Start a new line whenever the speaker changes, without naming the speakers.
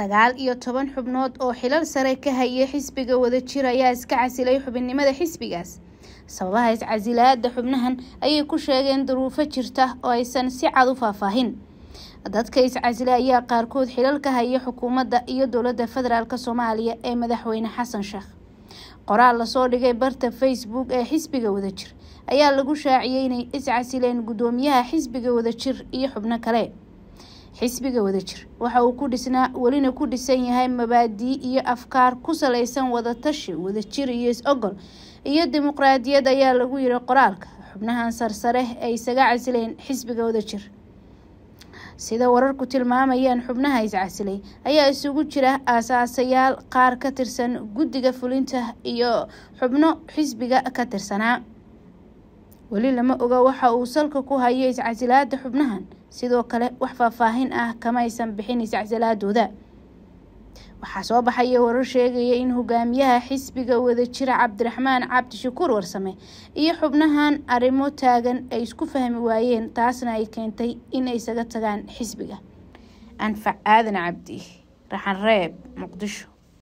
sagaal iyo toban xubnood oo xilal sare ka haya xisbiga wadajir ayaa iska casilay xubinnimada xisbigaas sababaha iscasilaada xubnahan ayay ku sheegeen duruufo jirta oo aysan si cad u faahfaahin dadka iscasila ayaa qaarkood xilal ka haya xukuumadda iyo dowladda federaalk soomaaliya ee madaxweyne xasan sheekh qoraal lasoo dhigay barta facebook ee xisbiga wadajir ayaa lagu shaaciyey inay iscasileen guddoomiyaha xisbiga wadajir iyo xubno kale xisbiga wadajir waxa uu ku dhisnaa welina ku dhisan yahay mabaadii iyo afkaar ku salaysan wadatashi wadajir iyo is-ogol iyo dimuqraadiyad ayaa lagu yiri qoraalka xubnahan sarsare ay isaga casileen xisbiga wadajir sida wararku tilmaamayaan xubnaha iscasilay ayaa isugu jira aasaasayaal qaar ka tirsan guddiga fulinta iyo xubno xisbiga ka tirsanaa weli lama oga waxa uu salka ku hayo iscasilaada xubnahan sidoo kale wax faahfaahin ah kamaysan bixin iscasilaadooda waxaa soo baxaya warar sheegaya in hogaamiyaha xisbiga wadajira cabdiraxmaan cabdi shakuur warsame iyo xubnahan arrimo taagan ay isku fahmi waayeen taasna ay keentay inay isaga tagaan xisbiga anfac aadan cabdi raxanreeb muqdisho